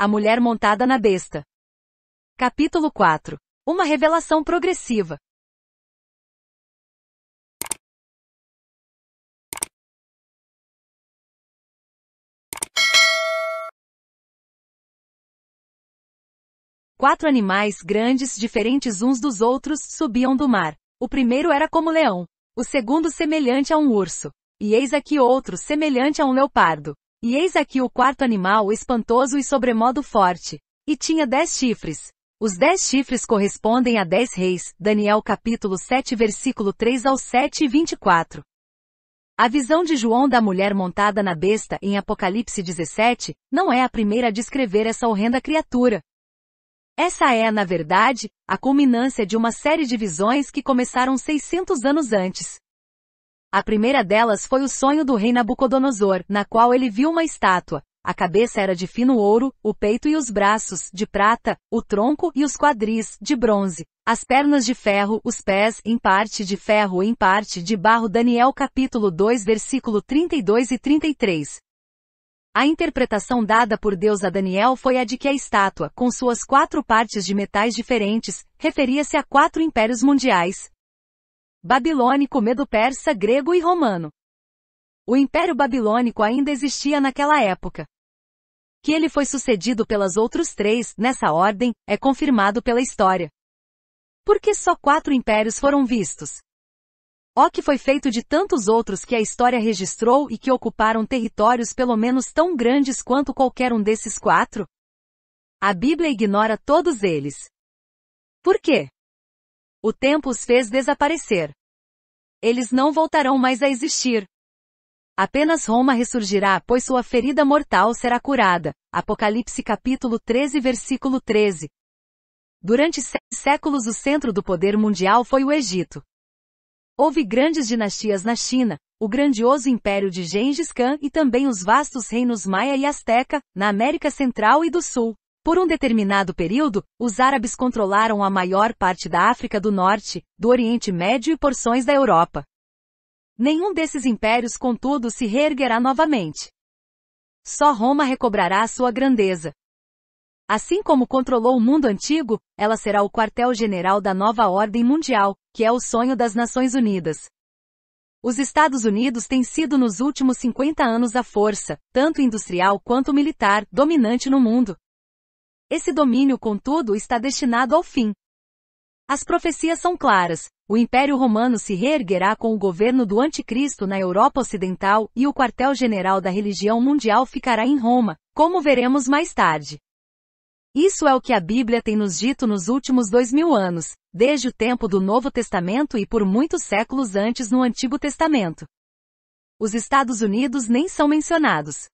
A Mulher Montada na Besta. Capítulo 4. Uma revelação progressiva. Quatro animais grandes diferentes uns dos outros subiam do mar. O primeiro era como leão, o segundo semelhante a um urso, e eis aqui outro semelhante a um leopardo, e eis aqui o quarto animal espantoso e sobremodo forte. E tinha dez chifres. Os dez chifres correspondem a dez reis, Daniel capítulo 7 versículo 3 ao 7 e 24. A visão de João da mulher montada na besta em Apocalipse 17, não é a primeira a descrever essa horrenda criatura. Essa é, na verdade, a culminância de uma série de visões que começaram 600 anos antes. A primeira delas foi o sonho do rei Nabucodonosor, na qual ele viu uma estátua. A cabeça era de fino ouro, o peito e os braços, de prata, o tronco e os quadris, de bronze. As pernas de ferro, os pés, em parte de ferro em parte de barro. Daniel capítulo 2 versículo 32 e 33. A interpretação dada por Deus a Daniel foi a de que a estátua, com suas quatro partes de metais diferentes, referia-se a quatro impérios mundiais babilônico, medo-persa, grego e romano. O Império Babilônico ainda existia naquela época. Que ele foi sucedido pelas outros três, nessa ordem, é confirmado pela história. Por que só quatro impérios foram vistos? O que foi feito de tantos outros que a história registrou e que ocuparam territórios pelo menos tão grandes quanto qualquer um desses quatro? A Bíblia ignora todos eles. Por quê? O tempo os fez desaparecer. Eles não voltarão mais a existir. Apenas Roma ressurgirá, pois sua ferida mortal será curada. Apocalipse capítulo 13 versículo 13. Durante sete séculos o centro do poder mundial foi o Egito. Houve grandes dinastias na China, o grandioso império de Gengis Khan e também os vastos reinos maia e Azteca na América Central e do Sul. Por um determinado período, os árabes controlaram a maior parte da África do Norte, do Oriente Médio e porções da Europa. Nenhum desses impérios, contudo, se reerguerá novamente. Só Roma recobrará a sua grandeza. Assim como controlou o mundo antigo, ela será o quartel-general da nova ordem mundial, que é o sonho das Nações Unidas. Os Estados Unidos têm sido nos últimos 50 anos a força, tanto industrial quanto militar, dominante no mundo, esse domínio, contudo, está destinado ao fim. As profecias são claras. O Império Romano se reerguerá com o governo do Anticristo na Europa Ocidental e o quartel-general da religião mundial ficará em Roma, como veremos mais tarde. Isso é o que a Bíblia tem nos dito nos últimos dois mil anos, desde o tempo do Novo Testamento e por muitos séculos antes no Antigo Testamento. Os Estados Unidos nem são mencionados.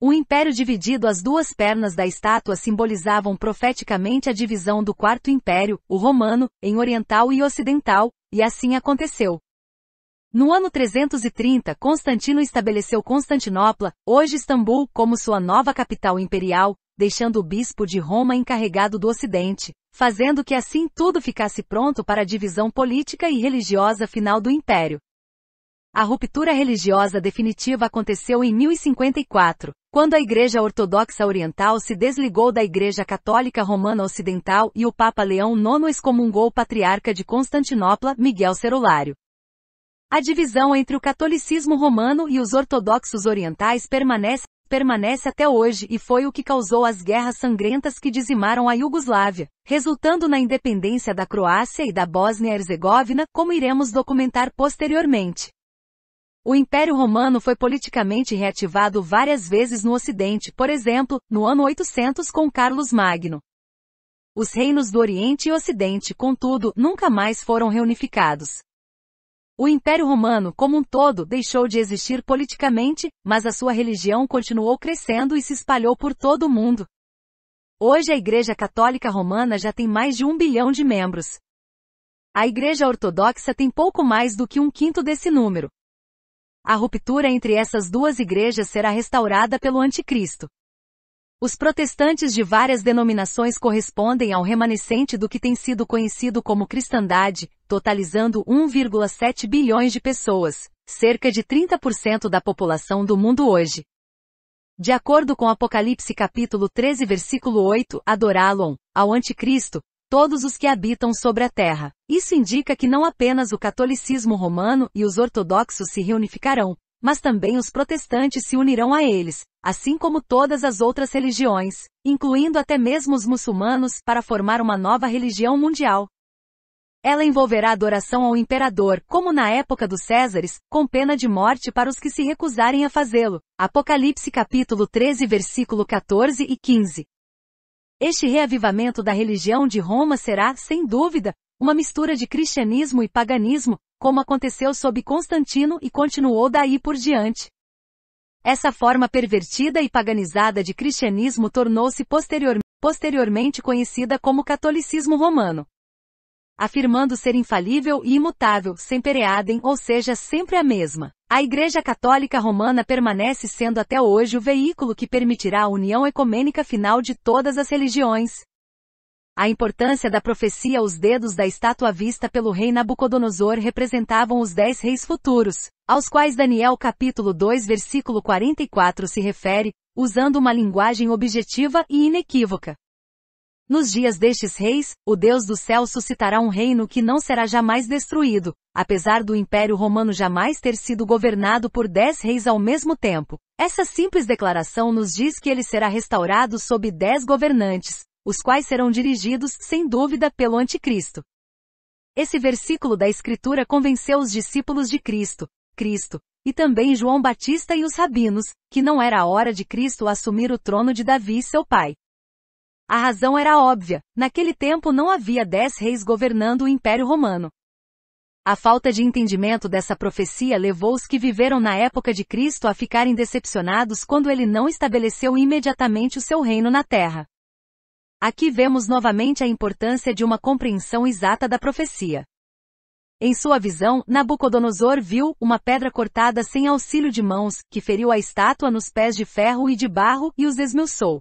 O império dividido as duas pernas da estátua simbolizavam profeticamente a divisão do quarto império, o romano, em oriental e ocidental, e assim aconteceu. No ano 330, Constantino estabeleceu Constantinopla, hoje Istambul, como sua nova capital imperial, deixando o bispo de Roma encarregado do ocidente, fazendo que assim tudo ficasse pronto para a divisão política e religiosa final do império. A ruptura religiosa definitiva aconteceu em 1054, quando a Igreja Ortodoxa Oriental se desligou da Igreja Católica Romana Ocidental e o Papa Leão IX excomungou o patriarca de Constantinopla, Miguel Cerulário. A divisão entre o catolicismo romano e os ortodoxos orientais permanece, permanece até hoje e foi o que causou as guerras sangrentas que dizimaram a Iugoslávia, resultando na independência da Croácia e da Bósnia-Herzegovina, como iremos documentar posteriormente. O Império Romano foi politicamente reativado várias vezes no Ocidente, por exemplo, no ano 800 com Carlos Magno. Os reinos do Oriente e Ocidente, contudo, nunca mais foram reunificados. O Império Romano, como um todo, deixou de existir politicamente, mas a sua religião continuou crescendo e se espalhou por todo o mundo. Hoje a Igreja Católica Romana já tem mais de um bilhão de membros. A Igreja Ortodoxa tem pouco mais do que um quinto desse número a ruptura entre essas duas igrejas será restaurada pelo Anticristo. Os protestantes de várias denominações correspondem ao remanescente do que tem sido conhecido como cristandade, totalizando 1,7 bilhões de pessoas, cerca de 30% da população do mundo hoje. De acordo com Apocalipse capítulo 13 versículo 8, adorá-lo ao anticristo, todos os que habitam sobre a terra. Isso indica que não apenas o catolicismo romano e os ortodoxos se reunificarão, mas também os protestantes se unirão a eles, assim como todas as outras religiões, incluindo até mesmo os muçulmanos, para formar uma nova religião mundial. Ela envolverá adoração ao imperador, como na época dos Césares, com pena de morte para os que se recusarem a fazê-lo. Apocalipse capítulo 13 versículo 14 e 15. Este reavivamento da religião de Roma será, sem dúvida, uma mistura de cristianismo e paganismo, como aconteceu sob Constantino e continuou daí por diante. Essa forma pervertida e paganizada de cristianismo tornou-se posterior, posteriormente conhecida como catolicismo romano. Afirmando ser infalível e imutável, sempre eadem, ou seja, sempre a mesma. A Igreja Católica Romana permanece sendo até hoje o veículo que permitirá a união ecumênica final de todas as religiões. A importância da profecia Os dedos da estátua vista pelo rei Nabucodonosor representavam os dez reis futuros, aos quais Daniel capítulo 2 versículo 44 se refere, usando uma linguagem objetiva e inequívoca. Nos dias destes reis, o Deus do céu suscitará um reino que não será jamais destruído, apesar do Império Romano jamais ter sido governado por dez reis ao mesmo tempo. Essa simples declaração nos diz que ele será restaurado sob dez governantes, os quais serão dirigidos, sem dúvida, pelo Anticristo. Esse versículo da Escritura convenceu os discípulos de Cristo, Cristo, e também João Batista e os rabinos, que não era a hora de Cristo assumir o trono de Davi seu pai. A razão era óbvia, naquele tempo não havia dez reis governando o Império Romano. A falta de entendimento dessa profecia levou os que viveram na época de Cristo a ficarem decepcionados quando ele não estabeleceu imediatamente o seu reino na terra. Aqui vemos novamente a importância de uma compreensão exata da profecia. Em sua visão, Nabucodonosor viu uma pedra cortada sem auxílio de mãos, que feriu a estátua nos pés de ferro e de barro e os esmiuçou.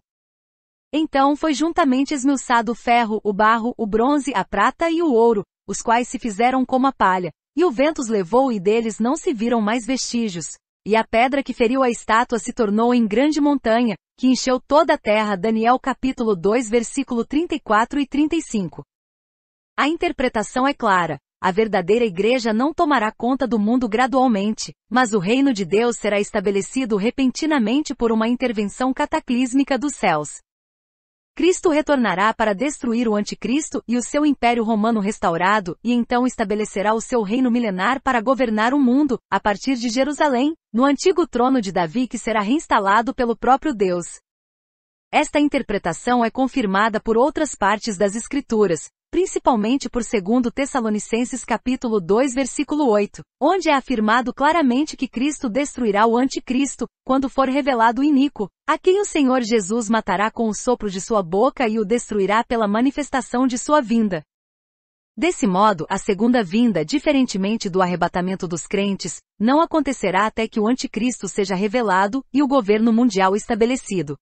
Então foi juntamente esmiuçado o ferro, o barro, o bronze, a prata e o ouro, os quais se fizeram como a palha, e o vento os levou e deles não se viram mais vestígios. E a pedra que feriu a estátua se tornou em grande montanha, que encheu toda a terra. Daniel capítulo 2 versículo 34 e 35. A interpretação é clara. A verdadeira igreja não tomará conta do mundo gradualmente, mas o reino de Deus será estabelecido repentinamente por uma intervenção cataclísmica dos céus. Cristo retornará para destruir o anticristo e o seu império romano restaurado, e então estabelecerá o seu reino milenar para governar o mundo, a partir de Jerusalém, no antigo trono de Davi que será reinstalado pelo próprio Deus. Esta interpretação é confirmada por outras partes das Escrituras, principalmente por 2 Tessalonicenses capítulo 2 versículo 8, onde é afirmado claramente que Cristo destruirá o anticristo, quando for revelado o iníquo, a quem o Senhor Jesus matará com o sopro de sua boca e o destruirá pela manifestação de sua vinda. Desse modo, a segunda vinda, diferentemente do arrebatamento dos crentes, não acontecerá até que o anticristo seja revelado e o governo mundial estabelecido.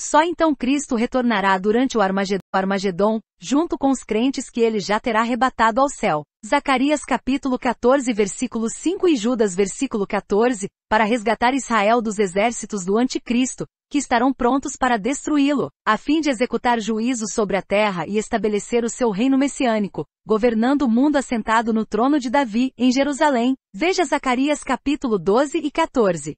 Só então Cristo retornará durante o Armagedon, junto com os crentes que ele já terá arrebatado ao céu. Zacarias capítulo 14 versículo 5 e Judas versículo 14, para resgatar Israel dos exércitos do anticristo, que estarão prontos para destruí-lo, a fim de executar juízo sobre a terra e estabelecer o seu reino messiânico, governando o mundo assentado no trono de Davi, em Jerusalém. Veja Zacarias capítulo 12 e 14.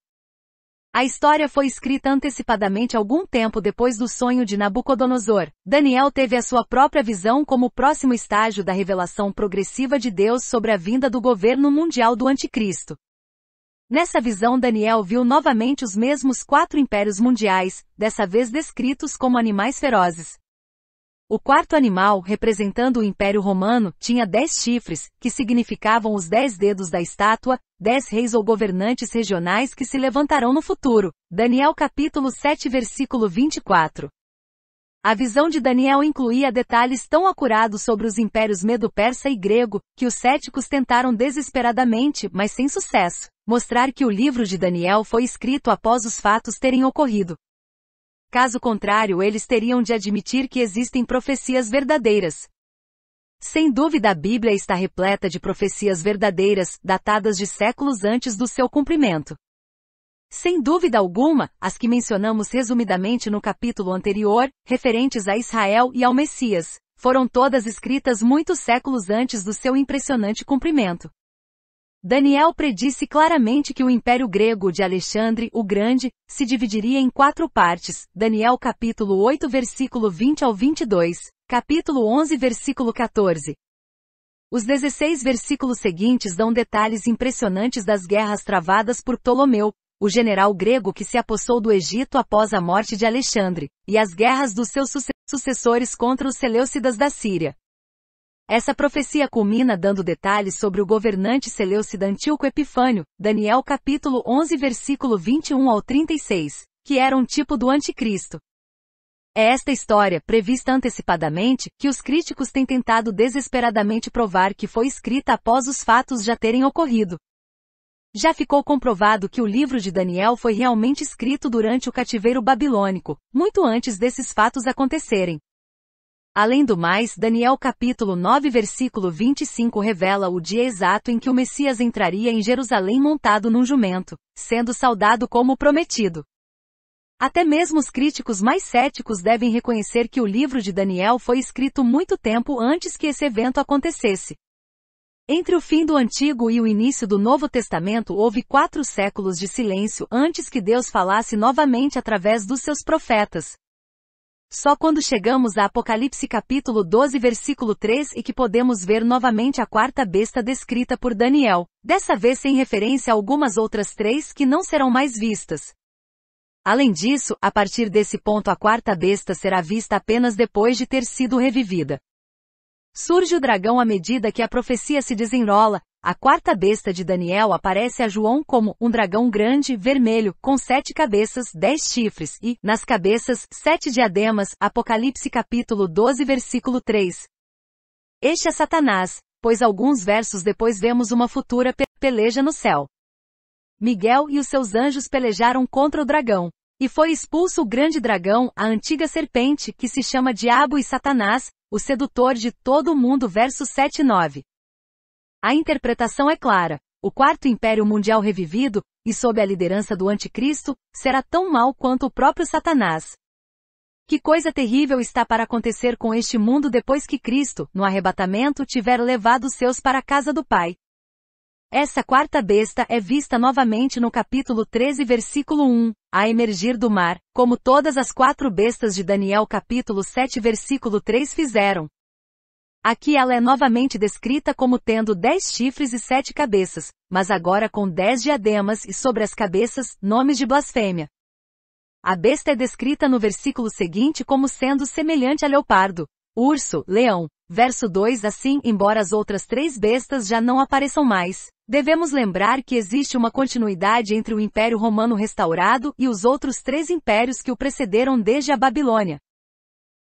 A história foi escrita antecipadamente algum tempo depois do sonho de Nabucodonosor. Daniel teve a sua própria visão como o próximo estágio da revelação progressiva de Deus sobre a vinda do governo mundial do Anticristo. Nessa visão Daniel viu novamente os mesmos quatro impérios mundiais, dessa vez descritos como animais ferozes, o quarto animal, representando o Império Romano, tinha dez chifres, que significavam os dez dedos da estátua, dez reis ou governantes regionais que se levantarão no futuro. Daniel capítulo 7 versículo 24. A visão de Daniel incluía detalhes tão acurados sobre os impérios medo-persa e grego, que os céticos tentaram desesperadamente, mas sem sucesso, mostrar que o livro de Daniel foi escrito após os fatos terem ocorrido. Caso contrário, eles teriam de admitir que existem profecias verdadeiras. Sem dúvida, a Bíblia está repleta de profecias verdadeiras, datadas de séculos antes do seu cumprimento. Sem dúvida alguma, as que mencionamos resumidamente no capítulo anterior, referentes a Israel e ao Messias, foram todas escritas muitos séculos antes do seu impressionante cumprimento. Daniel predisse claramente que o Império Grego de Alexandre o Grande se dividiria em quatro partes. Daniel capítulo 8 versículo 20 ao 22, capítulo 11 versículo 14. Os 16 versículos seguintes dão detalhes impressionantes das guerras travadas por Ptolomeu, o general grego que se apossou do Egito após a morte de Alexandre, e as guerras dos seus sucessores contra os Seleucidas da Síria. Essa profecia culmina dando detalhes sobre o governante Seleucida Antíoco Epifânio, Daniel capítulo 11 versículo 21 ao 36, que era um tipo do anticristo. É esta história, prevista antecipadamente, que os críticos têm tentado desesperadamente provar que foi escrita após os fatos já terem ocorrido. Já ficou comprovado que o livro de Daniel foi realmente escrito durante o cativeiro babilônico, muito antes desses fatos acontecerem. Além do mais, Daniel capítulo 9 versículo 25 revela o dia exato em que o Messias entraria em Jerusalém montado num jumento, sendo saudado como prometido. Até mesmo os críticos mais céticos devem reconhecer que o livro de Daniel foi escrito muito tempo antes que esse evento acontecesse. Entre o fim do Antigo e o início do Novo Testamento houve quatro séculos de silêncio antes que Deus falasse novamente através dos seus profetas, só quando chegamos a Apocalipse capítulo 12 versículo 3 e que podemos ver novamente a quarta besta descrita por Daniel, dessa vez sem referência a algumas outras três que não serão mais vistas. Além disso, a partir desse ponto a quarta besta será vista apenas depois de ter sido revivida. Surge o dragão à medida que a profecia se desenrola, a quarta besta de Daniel aparece a João como um dragão grande, vermelho, com sete cabeças, dez chifres e, nas cabeças, sete diademas, Apocalipse capítulo 12 versículo 3. Este é Satanás, pois alguns versos depois vemos uma futura pe peleja no céu. Miguel e os seus anjos pelejaram contra o dragão. E foi expulso o grande dragão, a antiga serpente, que se chama Diabo e Satanás, o sedutor de todo o mundo verso 7 9. A interpretação é clara. O quarto império mundial revivido, e sob a liderança do anticristo, será tão mal quanto o próprio Satanás. Que coisa terrível está para acontecer com este mundo depois que Cristo, no arrebatamento, tiver levado os seus para a casa do Pai. Essa quarta besta é vista novamente no capítulo 13, versículo 1, a emergir do mar, como todas as quatro bestas de Daniel capítulo 7, versículo 3 fizeram, Aqui ela é novamente descrita como tendo dez chifres e sete cabeças, mas agora com dez diademas e sobre as cabeças, nomes de blasfêmia. A besta é descrita no versículo seguinte como sendo semelhante a leopardo, urso, leão. Verso 2 Assim, embora as outras três bestas já não apareçam mais, devemos lembrar que existe uma continuidade entre o Império Romano restaurado e os outros três impérios que o precederam desde a Babilônia.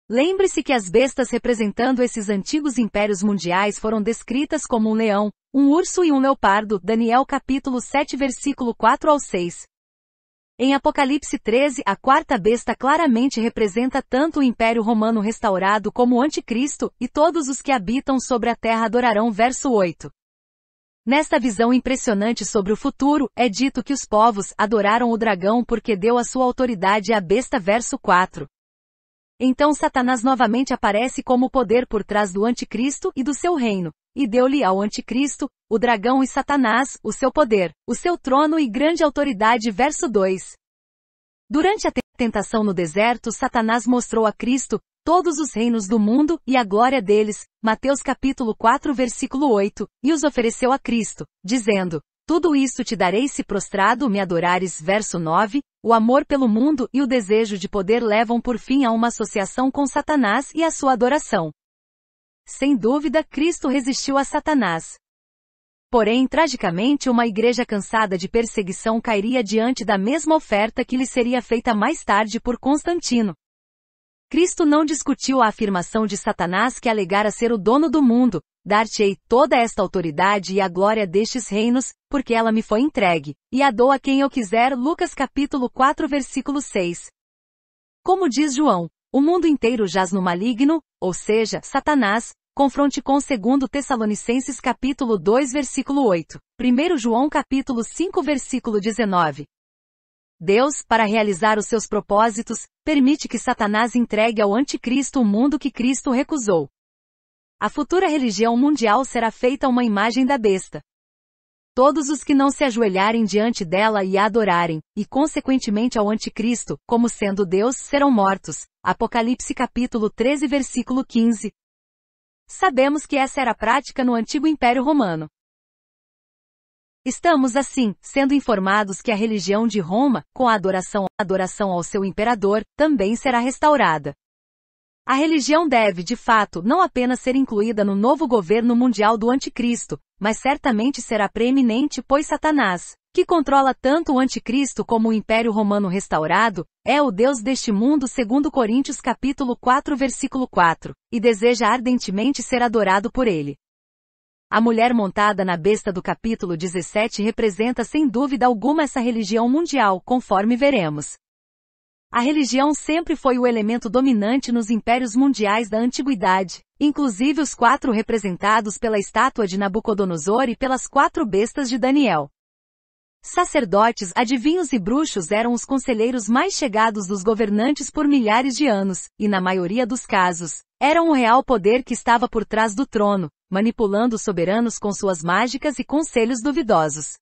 Lembre-se que as bestas representando esses antigos impérios mundiais foram descritas como um leão, um urso e um leopardo, Daniel capítulo 7 versículo 4 ao 6. Em Apocalipse 13, a quarta besta claramente representa tanto o Império Romano restaurado como o Anticristo, e todos os que habitam sobre a terra adorarão. Verso 8. Nesta visão impressionante sobre o futuro, é dito que os povos adoraram o dragão porque deu a sua autoridade à besta. Verso 4. Então Satanás novamente aparece como poder por trás do anticristo e do seu reino, e deu-lhe ao anticristo, o dragão e Satanás, o seu poder, o seu trono e grande autoridade. Verso 2. Durante a tentação no deserto, Satanás mostrou a Cristo todos os reinos do mundo e a glória deles, Mateus capítulo 4 versículo 8, e os ofereceu a Cristo, dizendo: tudo isto te darei se prostrado me adorares. Verso 9. O amor pelo mundo e o desejo de poder levam por fim a uma associação com Satanás e a sua adoração. Sem dúvida, Cristo resistiu a Satanás. Porém, tragicamente, uma igreja cansada de perseguição cairia diante da mesma oferta que lhe seria feita mais tarde por Constantino. Cristo não discutiu a afirmação de Satanás que alegara ser o dono do mundo, Dar-te-ei toda esta autoridade e a glória destes reinos, porque ela me foi entregue, e a dou a quem eu quiser. Lucas capítulo 4 versículo 6. Como diz João, o mundo inteiro jaz no maligno, ou seja, Satanás, confronte com 2 Tessalonicenses capítulo 2 versículo 8, 1 João capítulo 5 versículo 19. Deus, para realizar os seus propósitos, permite que Satanás entregue ao anticristo o mundo que Cristo recusou. A futura religião mundial será feita uma imagem da besta. Todos os que não se ajoelharem diante dela e a adorarem, e consequentemente ao anticristo, como sendo Deus, serão mortos. Apocalipse capítulo 13 versículo 15. Sabemos que essa era a prática no antigo Império Romano. Estamos, assim, sendo informados que a religião de Roma, com a adoração, adoração ao seu imperador, também será restaurada. A religião deve, de fato, não apenas ser incluída no novo governo mundial do anticristo, mas certamente será preeminente, pois Satanás, que controla tanto o anticristo como o império romano restaurado, é o Deus deste mundo segundo Coríntios capítulo 4 versículo 4, e deseja ardentemente ser adorado por ele. A mulher montada na besta do capítulo 17 representa sem dúvida alguma essa religião mundial, conforme veremos. A religião sempre foi o elemento dominante nos impérios mundiais da antiguidade, inclusive os quatro representados pela estátua de Nabucodonosor e pelas quatro bestas de Daniel. Sacerdotes, adivinhos e bruxos eram os conselheiros mais chegados dos governantes por milhares de anos, e na maioria dos casos, eram o real poder que estava por trás do trono, manipulando os soberanos com suas mágicas e conselhos duvidosos.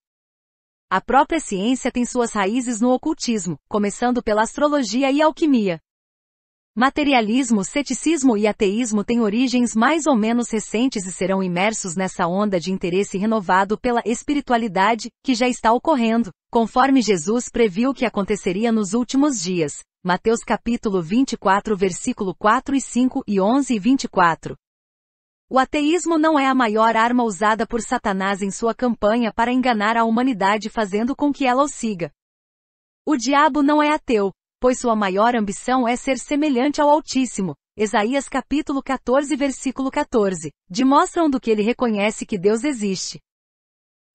A própria ciência tem suas raízes no ocultismo, começando pela astrologia e alquimia. Materialismo, ceticismo e ateísmo têm origens mais ou menos recentes e serão imersos nessa onda de interesse renovado pela espiritualidade, que já está ocorrendo, conforme Jesus previu que aconteceria nos últimos dias. Mateus capítulo 24 versículo 4 e 5 e 11 e 24. O ateísmo não é a maior arma usada por Satanás em sua campanha para enganar a humanidade fazendo com que ela o siga. O diabo não é ateu, pois sua maior ambição é ser semelhante ao Altíssimo. Isaías capítulo 14 versículo 14, demonstram do que ele reconhece que Deus existe.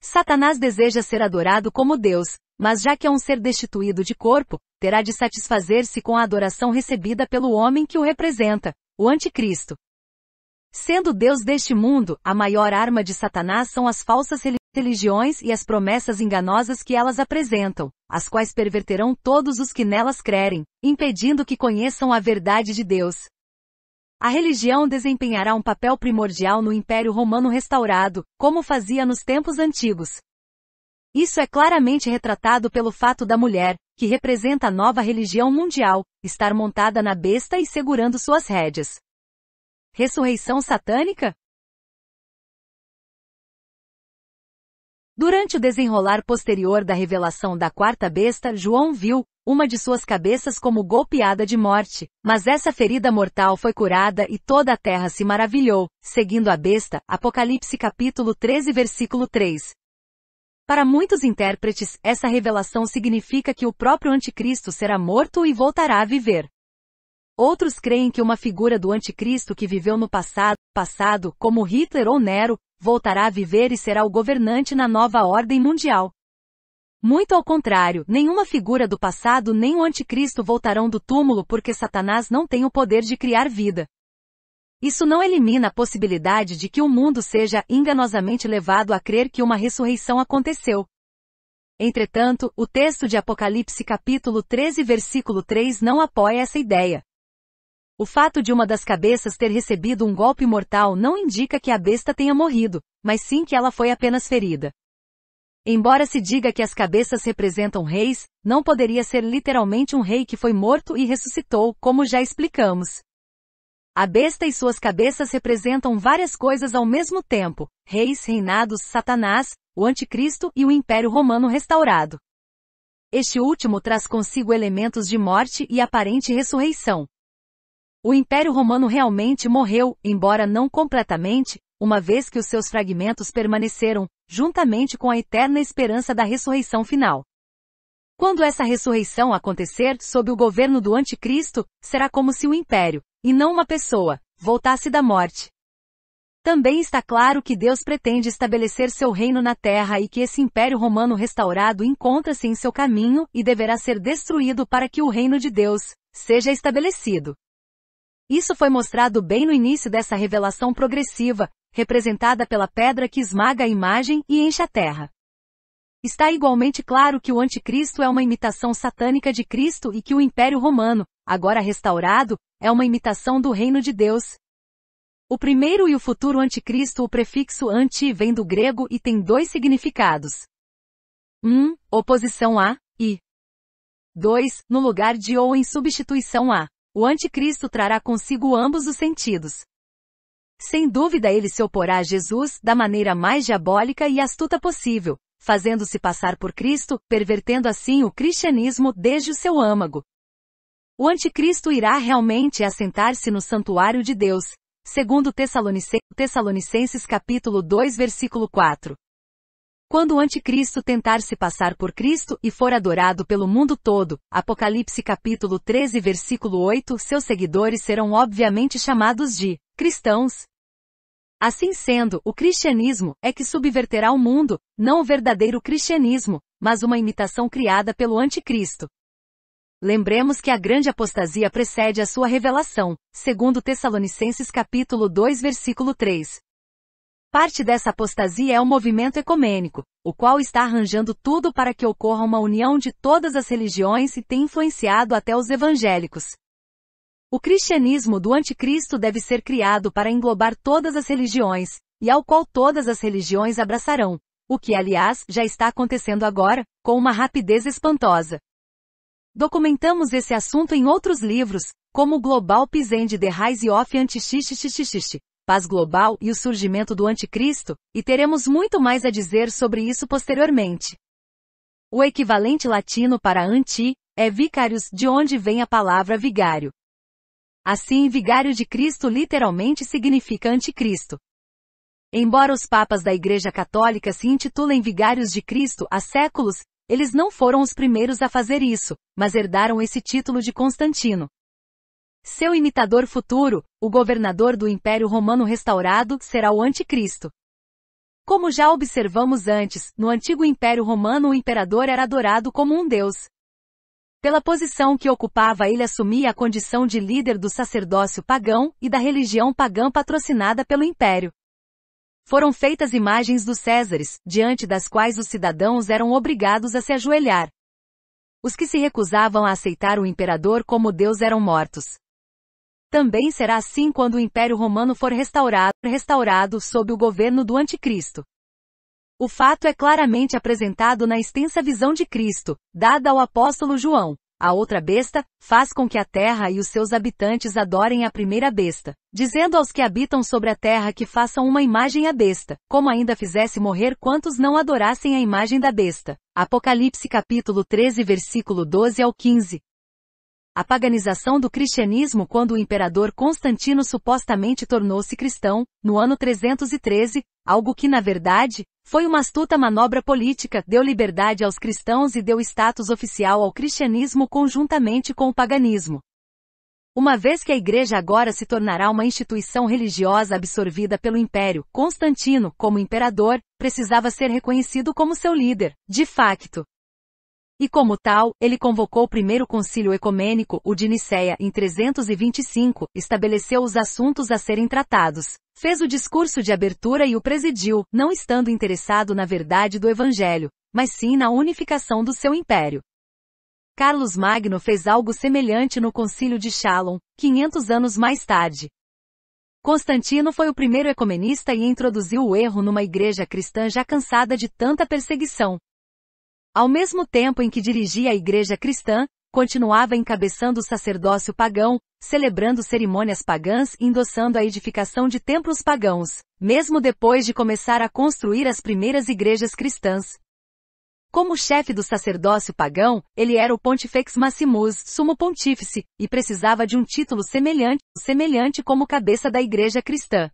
Satanás deseja ser adorado como Deus, mas já que é um ser destituído de corpo, terá de satisfazer-se com a adoração recebida pelo homem que o representa, o anticristo. Sendo Deus deste mundo, a maior arma de Satanás são as falsas religiões e as promessas enganosas que elas apresentam, as quais perverterão todos os que nelas crerem, impedindo que conheçam a verdade de Deus. A religião desempenhará um papel primordial no Império Romano restaurado, como fazia nos tempos antigos. Isso é claramente retratado pelo fato da mulher, que representa a nova religião mundial, estar montada na besta e segurando suas rédeas. Ressurreição satânica? Durante o desenrolar posterior da revelação da quarta besta, João viu uma de suas cabeças como golpeada de morte, mas essa ferida mortal foi curada e toda a terra se maravilhou, seguindo a besta, Apocalipse capítulo 13 versículo 3. Para muitos intérpretes, essa revelação significa que o próprio anticristo será morto e voltará a viver. Outros creem que uma figura do anticristo que viveu no passado, passado, como Hitler ou Nero, voltará a viver e será o governante na nova ordem mundial. Muito ao contrário, nenhuma figura do passado nem o anticristo voltarão do túmulo porque Satanás não tem o poder de criar vida. Isso não elimina a possibilidade de que o mundo seja enganosamente levado a crer que uma ressurreição aconteceu. Entretanto, o texto de Apocalipse capítulo 13 versículo 3 não apoia essa ideia. O fato de uma das cabeças ter recebido um golpe mortal não indica que a besta tenha morrido, mas sim que ela foi apenas ferida. Embora se diga que as cabeças representam reis, não poderia ser literalmente um rei que foi morto e ressuscitou, como já explicamos. A besta e suas cabeças representam várias coisas ao mesmo tempo: reis, reinados, Satanás, o Anticristo e o Império Romano restaurado. Este último traz consigo elementos de morte e aparente ressurreição, o Império Romano realmente morreu, embora não completamente, uma vez que os seus fragmentos permaneceram, juntamente com a eterna esperança da ressurreição final. Quando essa ressurreição acontecer sob o governo do Anticristo, será como se o império, e não uma pessoa, voltasse da morte. Também está claro que Deus pretende estabelecer seu reino na terra e que esse império romano restaurado encontra-se em seu caminho e deverá ser destruído para que o reino de Deus seja estabelecido. Isso foi mostrado bem no início dessa revelação progressiva, representada pela pedra que esmaga a imagem e enche a terra. Está igualmente claro que o anticristo é uma imitação satânica de Cristo e que o Império Romano, agora restaurado, é uma imitação do reino de Deus. O primeiro e o futuro anticristo, o prefixo anti vem do grego e tem dois significados. 1. Um, oposição a, e 2. No lugar de ou em substituição a. O anticristo trará consigo ambos os sentidos. Sem dúvida ele se oporá a Jesus da maneira mais diabólica e astuta possível, fazendo-se passar por Cristo, pervertendo assim o cristianismo desde o seu âmago. O anticristo irá realmente assentar-se no santuário de Deus, segundo Tessalonicenses capítulo 2 versículo 4. Quando o anticristo tentar se passar por Cristo e for adorado pelo mundo todo, Apocalipse capítulo 13 versículo 8, seus seguidores serão obviamente chamados de cristãos. Assim sendo, o cristianismo é que subverterá o mundo, não o verdadeiro cristianismo, mas uma imitação criada pelo anticristo. Lembremos que a grande apostasia precede a sua revelação, segundo Tessalonicenses capítulo 2 versículo 3. Parte dessa apostasia é o movimento ecumênico, o qual está arranjando tudo para que ocorra uma união de todas as religiões e tem influenciado até os evangélicos. O cristianismo do anticristo deve ser criado para englobar todas as religiões, e ao qual todas as religiões abraçarão, o que aliás já está acontecendo agora, com uma rapidez espantosa. Documentamos esse assunto em outros livros, como Global Pisende The Rise of antichist paz global e o surgimento do anticristo, e teremos muito mais a dizer sobre isso posteriormente. O equivalente latino para anti é vicarius, de onde vem a palavra vigário. Assim, vigário de Cristo literalmente significa anticristo. Embora os papas da Igreja Católica se intitulem vigários de Cristo há séculos, eles não foram os primeiros a fazer isso, mas herdaram esse título de Constantino. Seu imitador futuro, o governador do Império Romano restaurado, será o Anticristo. Como já observamos antes, no antigo Império Romano o imperador era adorado como um deus. Pela posição que ocupava, ele assumia a condição de líder do sacerdócio pagão e da religião pagã patrocinada pelo império. Foram feitas imagens dos Césares, diante das quais os cidadãos eram obrigados a se ajoelhar. Os que se recusavam a aceitar o imperador como deus eram mortos. Também será assim quando o Império Romano for restaurado, restaurado sob o governo do Anticristo. O fato é claramente apresentado na extensa visão de Cristo, dada ao apóstolo João. A outra besta faz com que a terra e os seus habitantes adorem a primeira besta, dizendo aos que habitam sobre a terra que façam uma imagem à besta, como ainda fizesse morrer quantos não adorassem a imagem da besta. Apocalipse capítulo 13 versículo 12 ao 15 a paganização do cristianismo quando o imperador Constantino supostamente tornou-se cristão, no ano 313, algo que na verdade, foi uma astuta manobra política, deu liberdade aos cristãos e deu status oficial ao cristianismo conjuntamente com o paganismo. Uma vez que a igreja agora se tornará uma instituição religiosa absorvida pelo império, Constantino, como imperador, precisava ser reconhecido como seu líder, de facto. E como tal, ele convocou o primeiro concílio ecumênico, o de Nicéia, em 325, estabeleceu os assuntos a serem tratados, fez o discurso de abertura e o presidiu, não estando interessado na verdade do evangelho, mas sim na unificação do seu império. Carlos Magno fez algo semelhante no concílio de Chalon, 500 anos mais tarde. Constantino foi o primeiro ecumenista e introduziu o erro numa igreja cristã já cansada de tanta perseguição, ao mesmo tempo em que dirigia a igreja cristã, continuava encabeçando o sacerdócio pagão, celebrando cerimônias pagãs e endossando a edificação de templos pagãos, mesmo depois de começar a construir as primeiras igrejas cristãs. Como chefe do sacerdócio pagão, ele era o Pontifex Maximus, sumo pontífice, e precisava de um título semelhante, semelhante como cabeça da igreja cristã.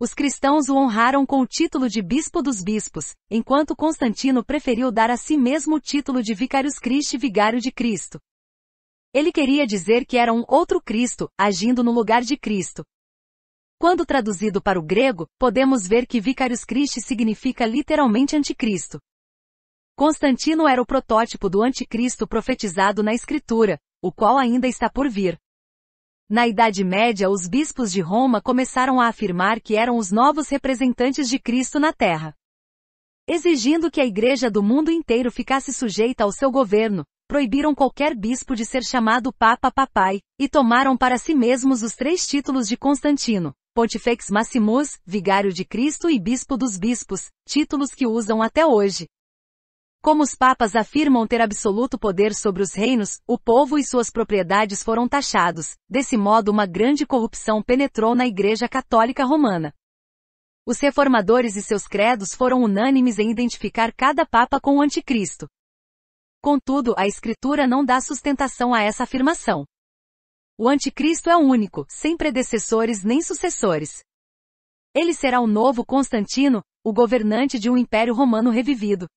Os cristãos o honraram com o título de Bispo dos Bispos, enquanto Constantino preferiu dar a si mesmo o título de Vicarius Christi Vigário de Cristo. Ele queria dizer que era um outro Cristo, agindo no lugar de Cristo. Quando traduzido para o grego, podemos ver que Vicarius Christi significa literalmente anticristo. Constantino era o protótipo do anticristo profetizado na Escritura, o qual ainda está por vir. Na Idade Média, os bispos de Roma começaram a afirmar que eram os novos representantes de Cristo na Terra. Exigindo que a Igreja do mundo inteiro ficasse sujeita ao seu governo, proibiram qualquer bispo de ser chamado Papa Papai, e tomaram para si mesmos os três títulos de Constantino, Pontifex Maximus, Vigário de Cristo e Bispo dos Bispos, títulos que usam até hoje. Como os papas afirmam ter absoluto poder sobre os reinos, o povo e suas propriedades foram taxados, desse modo, uma grande corrupção penetrou na Igreja Católica Romana. Os reformadores e seus credos foram unânimes em identificar cada papa com o anticristo. Contudo, a Escritura não dá sustentação a essa afirmação. O anticristo é único, sem predecessores nem sucessores. Ele será o novo Constantino, o governante de um império romano revivido,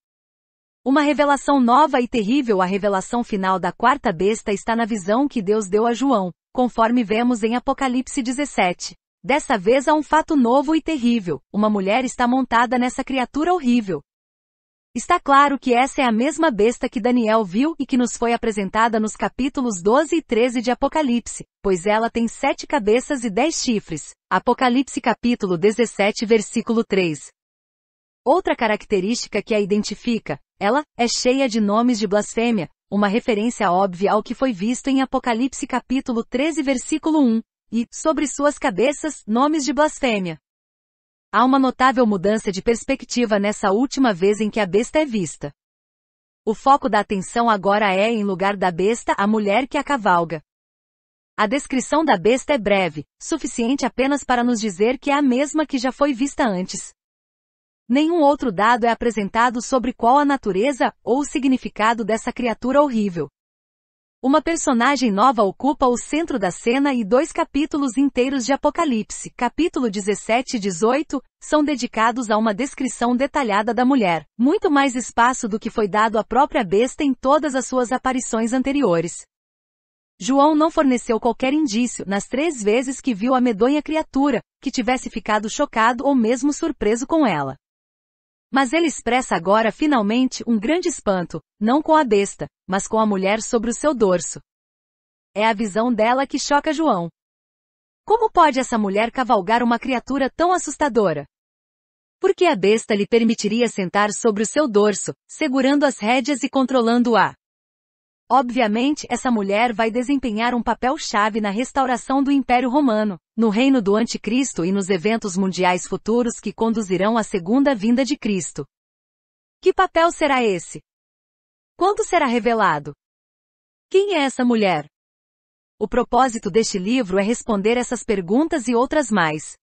uma revelação nova e terrível, a revelação final da quarta besta está na visão que Deus deu a João, conforme vemos em Apocalipse 17. Dessa vez há um fato novo e terrível: uma mulher está montada nessa criatura horrível. Está claro que essa é a mesma besta que Daniel viu e que nos foi apresentada nos capítulos 12 e 13 de Apocalipse, pois ela tem sete cabeças e dez chifres. Apocalipse capítulo 17 versículo 3. Outra característica que a identifica ela é cheia de nomes de blasfêmia, uma referência óbvia ao que foi visto em Apocalipse capítulo 13 versículo 1, e, sobre suas cabeças, nomes de blasfêmia. Há uma notável mudança de perspectiva nessa última vez em que a besta é vista. O foco da atenção agora é, em lugar da besta, a mulher que a cavalga. A descrição da besta é breve, suficiente apenas para nos dizer que é a mesma que já foi vista antes. Nenhum outro dado é apresentado sobre qual a natureza ou o significado dessa criatura horrível. Uma personagem nova ocupa o centro da cena e dois capítulos inteiros de Apocalipse, capítulo 17 e 18, são dedicados a uma descrição detalhada da mulher, muito mais espaço do que foi dado à própria besta em todas as suas aparições anteriores. João não forneceu qualquer indício nas três vezes que viu a medonha criatura, que tivesse ficado chocado ou mesmo surpreso com ela. Mas ele expressa agora finalmente um grande espanto, não com a besta, mas com a mulher sobre o seu dorso. É a visão dela que choca João. Como pode essa mulher cavalgar uma criatura tão assustadora? Porque a besta lhe permitiria sentar sobre o seu dorso, segurando as rédeas e controlando-a. Obviamente, essa mulher vai desempenhar um papel chave na restauração do Império Romano, no reino do Anticristo e nos eventos mundiais futuros que conduzirão à segunda vinda de Cristo. Que papel será esse? Quando será revelado? Quem é essa mulher? O propósito deste livro é responder essas perguntas e outras mais.